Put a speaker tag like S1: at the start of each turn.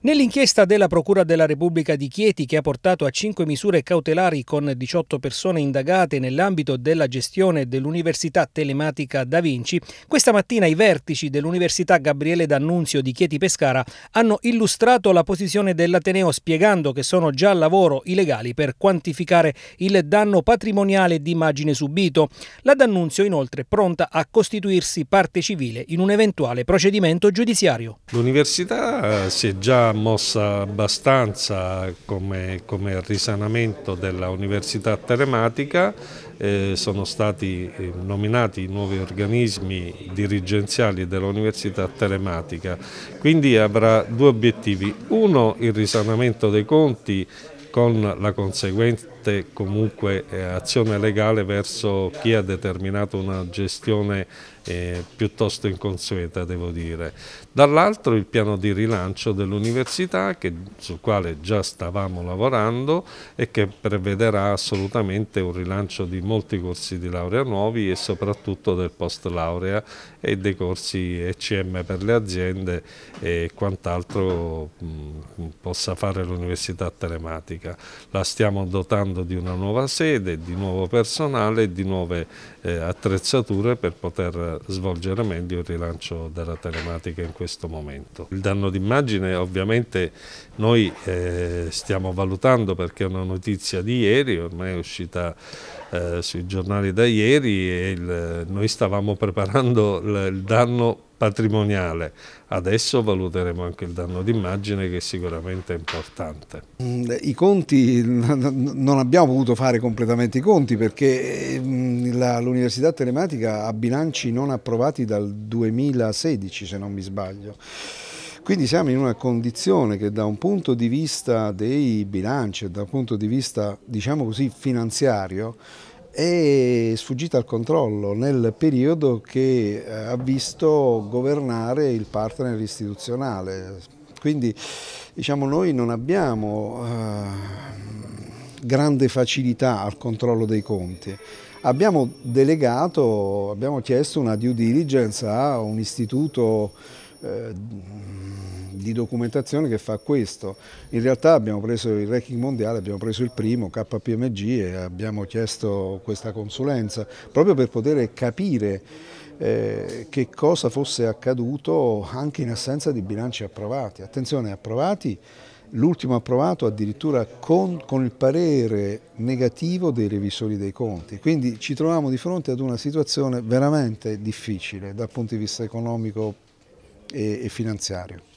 S1: Nell'inchiesta della Procura della Repubblica di Chieti, che ha portato a cinque misure cautelari con 18 persone indagate nell'ambito della gestione dell'Università Telematica Da Vinci, questa mattina i vertici dell'Università Gabriele D'Annunzio di Chieti Pescara hanno illustrato la posizione dell'Ateneo spiegando che sono già al lavoro i legali per quantificare il danno patrimoniale d'immagine subito. La D'Annunzio inoltre pronta a costituirsi parte civile in un eventuale procedimento giudiziario.
S2: L'Università eh, si è già mossa abbastanza come, come risanamento della università telematica, eh, sono stati eh, nominati nuovi organismi dirigenziali dell'università telematica, quindi avrà due obiettivi, uno il risanamento dei conti con la conseguente parte comunque eh, azione legale verso chi ha determinato una gestione eh, piuttosto inconsueta devo dire. Dall'altro il piano di rilancio dell'università sul quale già stavamo lavorando e che prevederà assolutamente un rilancio di molti corsi di laurea nuovi e soprattutto del post laurea e dei corsi ECM per le aziende e quant'altro mm, possa fare l'università telematica. La stiamo dotando parlando di una nuova sede, di nuovo personale, e di nuove eh, attrezzature per poter svolgere meglio il rilancio della telematica in questo momento. Il danno d'immagine ovviamente noi eh, stiamo valutando perché è una notizia di ieri, ormai è uscita eh, sui giornali da ieri e il, noi stavamo preparando il danno patrimoniale. Adesso valuteremo anche il danno d'immagine che sicuramente è importante.
S3: Mm, I conti, non abbiamo potuto fare completamente i conti perché mm, l'Università Telematica ha bilanci non approvati dal 2016 se non mi sbaglio. Quindi siamo in una condizione che da un punto di vista dei bilanci, da un punto di vista diciamo così finanziario, è sfuggita al controllo nel periodo che eh, ha visto governare il partner istituzionale. Quindi diciamo, noi non abbiamo eh, grande facilità al controllo dei conti. Abbiamo delegato, abbiamo chiesto una due diligence a un istituto eh, di documentazione che fa questo. In realtà abbiamo preso il ranking mondiale, abbiamo preso il primo KPMG e abbiamo chiesto questa consulenza proprio per poter capire eh, che cosa fosse accaduto anche in assenza di bilanci approvati. Attenzione, approvati, l'ultimo approvato addirittura con, con, il parere negativo dei revisori dei conti. Quindi ci troviamo di fronte ad una situazione veramente
S1: difficile dal punto di vista economico e, e finanziario.